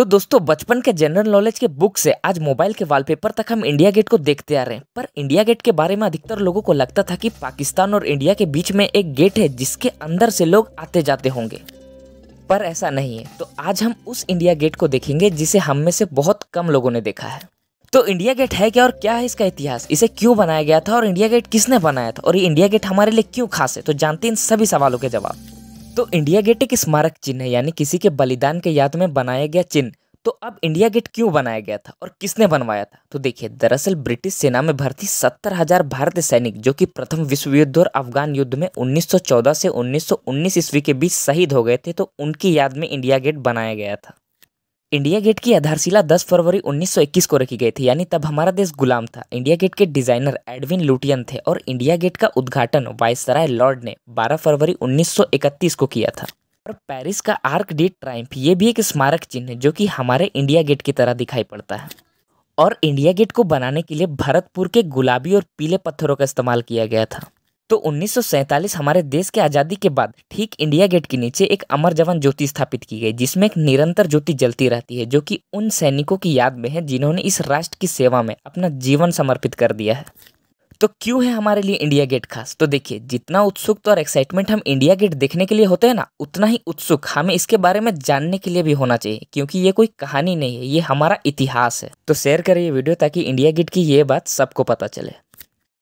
तो दोस्तों बचपन के जनरल नॉलेज के बुक से आज मोबाइल के वॉलपेपर तक हम इंडिया गेट को देखते आ रहे हैं पर इंडिया गेट के बारे में अधिकतर लोगों को लगता था कि पाकिस्तान और इंडिया के बीच में एक गेट है जिसके अंदर से लोग आते जाते होंगे पर ऐसा नहीं है तो आज हम उस इंडिया गेट को देखेंगे जिसे हम में से बहुत कम लोगों ने देखा है तो इंडिया गेट है क्या और क्या है इसका इतिहास इसे क्यों बनाया गया था और इंडिया गेट किसने बनाया था और ये इंडिया गेट हमारे लिए क्यों खास है तो जानते इन सभी सवालों के जवाब तो इंडिया गेट एक स्मारक चिन्ह है यानी किसी के बलिदान के याद में बनाया गया चिन्ह तो अब इंडिया गेट क्यों बनाया गया था और किसने बनवाया था तो देखिए दरअसल ब्रिटिश सेना में भर्ती सत्तर हजार भारतीय सैनिक जो कि प्रथम विश्व युद्ध और अफगान युद्ध में 1914 से 1919 ईस्वी के बीच शहीद हो गए थे तो उनकी याद में इंडिया गेट बनाया गया था इंडिया गेट की आधारशिला 10 फरवरी 1921 को रखी गई थी यानी तब हमारा देश गुलाम था इंडिया गेट के डिजाइनर एडविन लुटियन थे और इंडिया गेट का उद्घाटन वायसराय लॉर्ड ने 12 फरवरी 1931 को किया था और पेरिस का आर्क डी ट्राइम्फ ये भी एक स्मारक चिन्ह है जो कि हमारे इंडिया गेट की तरह दिखाई पड़ता है और इंडिया गेट को बनाने के लिए भरतपुर के गुलाबी और पीले पत्थरों का इस्तेमाल किया गया था तो उन्नीस हमारे देश के आज़ादी के बाद ठीक इंडिया गेट के नीचे एक अमर जवान ज्योति स्थापित की गई जिसमें एक निरंतर ज्योति जलती रहती है जो कि उन सैनिकों की याद में है जिन्होंने इस राष्ट्र की सेवा में अपना जीवन समर्पित कर दिया है तो क्यों है हमारे लिए इंडिया गेट खास तो देखिए जितना उत्सुक और एक्साइटमेंट हम इंडिया गेट देखने के लिए होते हैं ना उतना ही उत्सुक हमें इसके बारे में जानने के लिए भी होना चाहिए क्योंकि ये कोई कहानी नहीं है ये हमारा इतिहास है तो शेयर करिए वीडियो ताकि इंडिया गेट की ये बात सबको पता चले